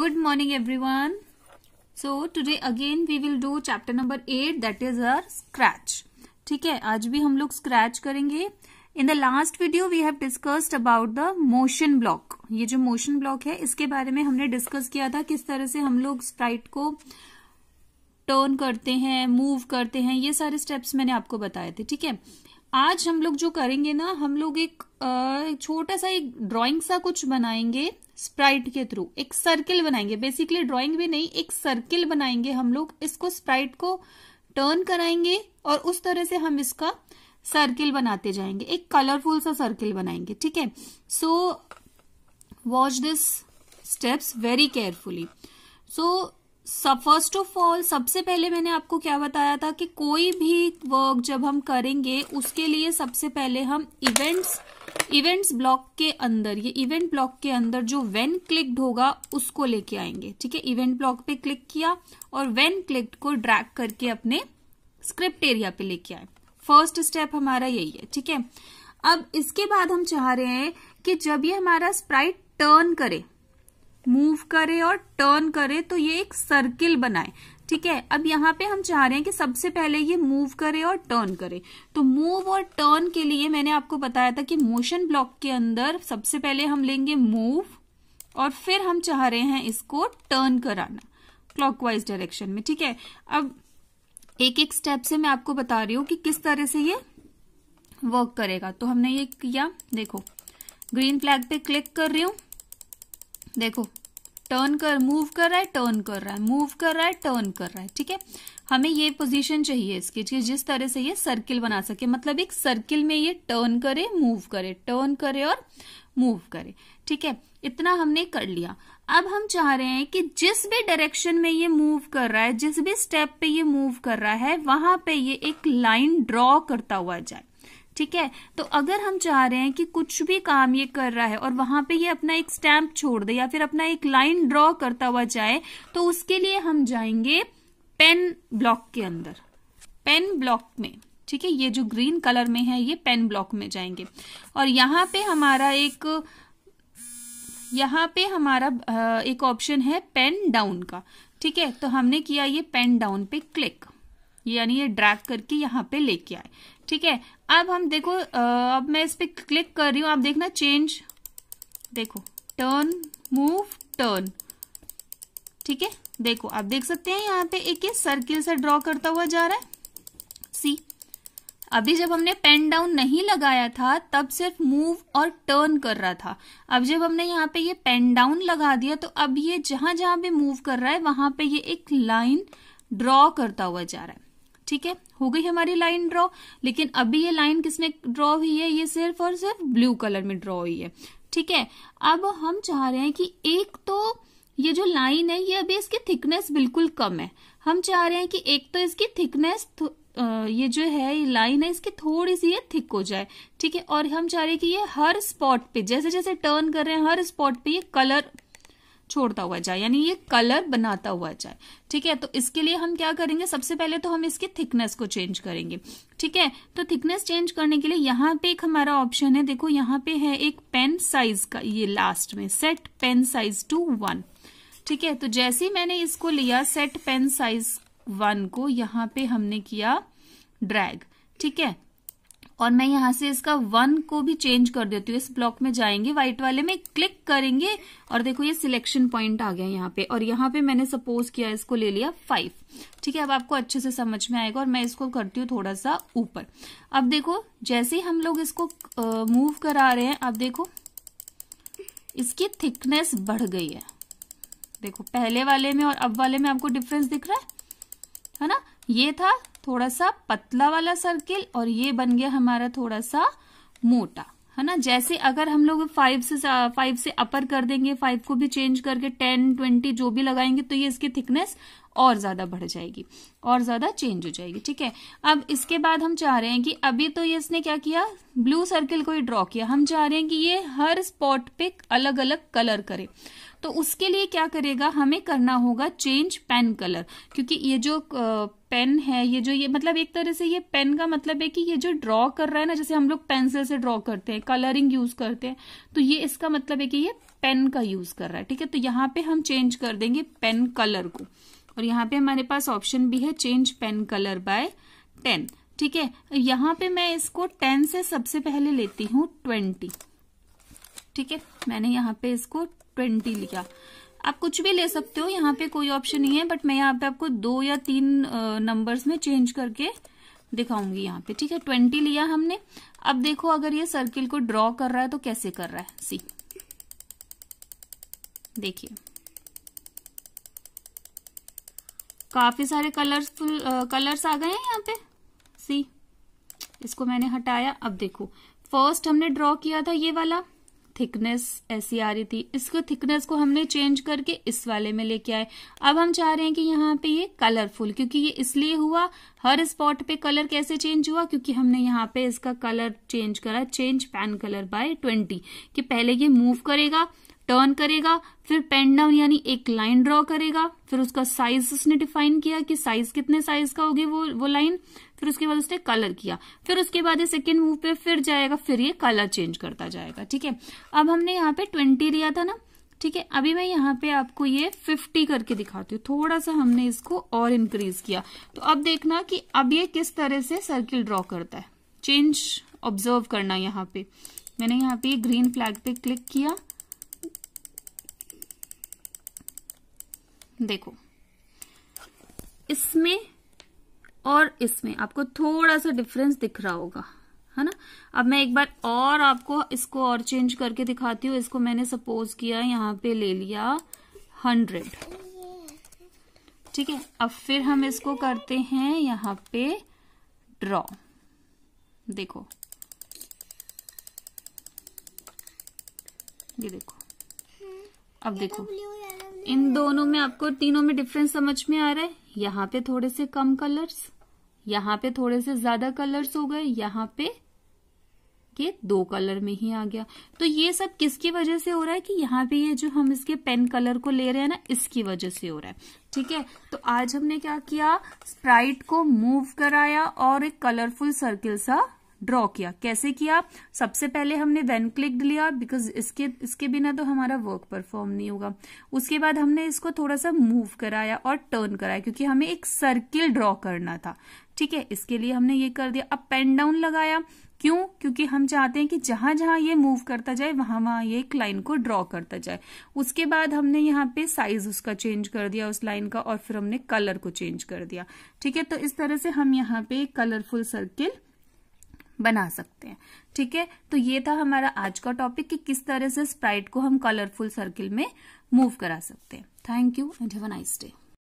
morning everyone so today again we will do chapter number eight that is uh scratch ठीक है आज भी हम लोग स्क्रैच करेंगे in the last video we have discussed about the motion block ये जो motion block है इसके बारे में हमने डिस्कस किया था किस तरह से हम लोग स्प्राइट को टर्न करते हैं मूव करते हैं ये सारे स्टेप्स मैंने आपको बताए थे ठीक है आज हम लोग जो करेंगे ना हम लोग एक छोटा सा एक ड्रॉइंग सा कुछ बनाएंगे स्प्राइट के थ्रू एक सर्किल बनाएंगे बेसिकली ड्राइंग भी नहीं एक सर्किल बनाएंगे हम लोग इसको स्प्राइट को टर्न कराएंगे और उस तरह से हम इसका सर्किल बनाते जाएंगे एक कलरफुल सा सर्किल बनाएंगे ठीक है so watch this steps very carefully so सब फर्स्ट ऑफ ऑल सबसे पहले मैंने आपको क्या बताया था कि कोई भी वर्क जब हम करेंगे उसके लिए सबसे पहले हम इवेंट्स इवेंट्स ब्लॉक के अंदर ये इवेंट ब्लॉक के अंदर जो वेन क्लिक्ड होगा उसको लेके आएंगे ठीक है इवेंट ब्लॉक पे क्लिक किया और वेन क्लिक्ड को ड्रैग करके अपने स्क्रिप्ट एरिया पे लेके आए फर्स्ट स्टेप हमारा यही है ठीक है अब इसके बाद हम चाह रहे हैं कि जब ये हमारा स्प्राइट टर्न करे मूव करे और टर्न करे तो ये एक सर्किल बनाए ठीक है अब यहाँ पे हम चाह रहे हैं कि सबसे पहले ये मूव करे और टर्न करे तो मूव और टर्न के लिए मैंने आपको बताया था कि मोशन ब्लॉक के अंदर सबसे पहले हम लेंगे मूव और फिर हम चाह रहे हैं इसको टर्न कराना क्लॉकवाइज डायरेक्शन में ठीक है अब एक एक स्टेप से मैं आपको बता रही हूँ कि किस तरह से ये वर्क करेगा तो हमने ये किया देखो ग्रीन फ्लैग पे क्लिक कर रही हूँ देखो टर्न कर मूव कर रहा है टर्न कर रहा है मूव कर रहा है टर्न कर रहा है ठीक है हमें ये पोजीशन चाहिए इसकी ठीक है जिस तरह से ये सर्किल बना सके मतलब एक सर्किल में ये टर्न करे मूव करे टर्न करे और मूव करे ठीक है इतना हमने कर लिया अब हम चाह रहे हैं कि जिस भी डायरेक्शन में ये मूव कर रहा है जिस भी स्टेप पे ये मूव कर रहा है वहां पे ये एक लाइन ड्रॉ करता हुआ जाए ठीक है तो अगर हम चाह रहे हैं कि कुछ भी काम ये कर रहा है और वहां पे ये अपना एक स्टैम्प छोड़ दे या फिर अपना एक लाइन ड्रॉ करता हुआ जाए तो उसके लिए हम जाएंगे पेन ब्लॉक के अंदर पेन ब्लॉक में ठीक है ये जो ग्रीन कलर में है ये पेन ब्लॉक में जाएंगे और यहाँ पे हमारा एक यहां पे हमारा एक ऑप्शन है पेन डाउन का ठीक है तो हमने किया ये पेन डाउन पे क्लिक यानी ये ड्रैग करके यहाँ पे लेके आए ठीक है अब हम देखो अब मैं इस पर क्लिक कर रही हूँ आप देखना चेंज देखो टर्न मूव टर्न ठीक है देखो आप देख सकते हैं यहाँ पे एक ये सर्किल से ड्रॉ करता हुआ जा रहा है सी अभी जब हमने पेन डाउन नहीं लगाया था तब सिर्फ मूव और टर्न कर रहा था अब जब हमने यहाँ पे ये पेन डाउन लगा दिया तो अब ये जहां जहां भी मूव कर रहा है वहां पे ये एक लाइन ड्रॉ करता हुआ जा रहा है ठीक है हो गई हमारी लाइन ड्रॉ लेकिन अभी ये लाइन किसने ड्रॉ हुई है ये सिर्फ और सिर्फ ब्लू कलर में ड्रॉ हुई है ठीक है अब हम चाह रहे हैं कि एक तो ये जो लाइन है ये अभी इसकी थिकनेस बिल्कुल कम है हम चाह रहे हैं कि एक तो इसकी थिकनेस ये जो है ये लाइन है इसकी थोड़ी सी ये थिक हो जाए ठीक है और हम चाह रहे हैं कि ये हर स्पॉट पे जैसे जैसे टर्न कर रहे हैं हर स्पॉट पे ये कलर छोड़ता हुआ जाए यानी ये कलर बनाता हुआ जाए ठीक है तो इसके लिए हम क्या करेंगे सबसे पहले तो हम इसकी थिकनेस को चेंज करेंगे ठीक है तो थिकनेस चेंज करने के लिए यहाँ पे एक हमारा ऑप्शन है देखो यहाँ पे है एक पेन साइज का ये लास्ट में set pen size to one ठीक है तो जैसे ही मैंने इसको लिया सेट पेन साइज वन को यहाँ पे हमने किया ड्रैग ठीक है और मैं यहाँ से इसका वन को भी चेंज कर देती हूँ इस ब्लॉक में जाएंगे व्हाइट वाले में क्लिक करेंगे और देखो ये सिलेक्शन पॉइंट आ गया यहाँ पे और यहाँ पे मैंने सपोज किया इसको ले लिया फाइव ठीक है अब आपको अच्छे से समझ में आएगा और मैं इसको करती हूँ थोड़ा सा ऊपर अब देखो जैसे हम लोग इसको मूव करा रहे हैं अब देखो इसकी थिकनेस बढ़ गई है देखो पहले वाले में और अब वाले में आपको डिफरेंस दिख रहा है है ना ये था थोड़ा सा पतला वाला सर्किल और ये बन गया हमारा थोड़ा सा मोटा है ना जैसे अगर हम लोग फाइव से फाइव से अपर कर देंगे फाइव को भी चेंज करके टेन ट्वेंटी जो भी लगाएंगे तो ये इसकी थिकनेस और ज्यादा बढ़ जाएगी और ज्यादा चेंज हो जाएगी ठीक है अब इसके बाद हम चाह रहे हैं कि अभी तो ये इसने क्या किया ब्लू सर्किल को ही ड्रॉ किया हम चाह रहे हैं कि ये हर स्पॉट पे अलग अलग कलर करे तो उसके लिए क्या करेगा हमें करना होगा चेंज पेन कलर क्योंकि ये जो पेन है ये जो ये मतलब एक तरह से ये पेन का मतलब है कि ये जो ड्रॉ कर रहा है ना जैसे हम लोग पेंसिल से ड्रॉ करते हैं कलरिंग यूज करते हैं तो ये इसका मतलब है कि ये पेन का यूज कर रहा है ठीक है तो यहाँ पे हम चेंज कर देंगे पेन कलर को और यहाँ पे हमारे पास ऑप्शन भी है change pen colour by ten ठीक है यहाँ पे मैं इसको टेन से सबसे पहले लेती हूँ ट्वेंटी ठीक है मैंने यहाँ पे इसको ट्वेंटी लिखा आप कुछ भी ले सकते हो यहाँ पे कोई ऑप्शन नहीं है बट मैं यहाँ पे आपको दो या तीन नंबर्स में चेंज करके दिखाऊंगी यहाँ पे ठीक है ट्वेंटी लिया हमने अब देखो अगर ये सर्किल को ड्रॉ कर रहा है तो कैसे कर रहा है सी देखिए काफी सारे कलरफुल कलर्स आ गए हैं यहाँ पे सी इसको मैंने हटाया अब देखो फर्स्ट हमने ड्रॉ किया था ये वाला थिकनेस ऐसी आ रही थी इसको थिकनेस को हमने चेंज करके इस वाले में लेके आए अब हम चाह रहे हैं कि यहाँ पे ये कलरफुल क्योंकि ये इसलिए हुआ हर स्पॉट पे कलर कैसे चेंज हुआ क्योंकि हमने यहाँ पे इसका कलर चेंज करा change pen colour by twenty कि पहले ये मूव करेगा टर्न करेगा फिर पेन डाउन यानी एक लाइन ड्रॉ करेगा फिर उसका साइज उसने डिफाइन किया कि साइज कितने साइज का होगी वो वो लाइन फिर उसके बाद उसने कलर किया फिर उसके बाद ये सेकेंड मूव पे फिर जाएगा फिर ये कलर चेंज करता जाएगा ठीक है अब हमने यहाँ पे ट्वेंटी लिया था ना ठीक है अभी मैं यहाँ पे आपको ये फिफ्टी करके दिखाती हूँ थोड़ा सा हमने इसको और इंक्रीज किया तो अब देखना कि अब ये किस तरह से सर्किल ड्रॉ करता है चेंज ऑब्जर्व करना यहाँ पे मैंने यहाँ पे ग्रीन फ्लैग पे क्लिक किया देखो इसमें और इसमें आपको थोड़ा सा डिफरेंस दिख रहा होगा है ना अब मैं एक बार और आपको इसको और चेंज करके दिखाती हूँ इसको मैंने सपोज किया यहाँ पे ले लिया हंड्रेड ठीक है अब फिर हम इसको करते हैं यहाँ पे ड्रॉ देखो ये देखो अब देखो इन दोनों में आपको तीनों में डिफरेंस समझ में आ रहा है यहाँ पे थोड़े से कम कलर्स यहाँ पे थोड़े से ज्यादा कलर्स हो गए यहाँ पे के दो कलर में ही आ गया तो ये सब किसकी वजह से हो रहा है कि यहाँ पे ये जो हम इसके पेन कलर को ले रहे हैं ना इसकी वजह से हो रहा है ठीक है तो आज हमने क्या किया स्प्राइट को मूव कराया और एक कलरफुल सर्किल सा ड्रॉ किया कैसे किया सबसे पहले हमने वेन क्लिक्ड लिया बिकॉज इसके इसके बिना तो हमारा वर्क परफॉर्म नहीं होगा उसके बाद हमने इसको थोड़ा सा मूव कराया और टर्न कराया क्योंकि हमें एक सर्किल ड्रॉ करना था ठीक है इसके लिए हमने ये कर दिया अब पेन डाउन लगाया क्यों क्योंकि हम चाहते हैं कि जहां जहां ये मूव करता जाए वहां वहां ये एक लाइन को ड्रॉ करता जाए उसके बाद हमने यहाँ पे साइज उसका चेंज कर दिया उस लाइन का और फिर हमने कलर को चेंज कर दिया ठीक है तो इस तरह से हम यहाँ पे कलरफुल सर्किल बना सकते हैं ठीक है तो ये था हमारा आज का टॉपिक कि किस तरह से स्प्राइट को हम कलरफुल सर्किल में मूव करा सकते हैं thank you and have a nice day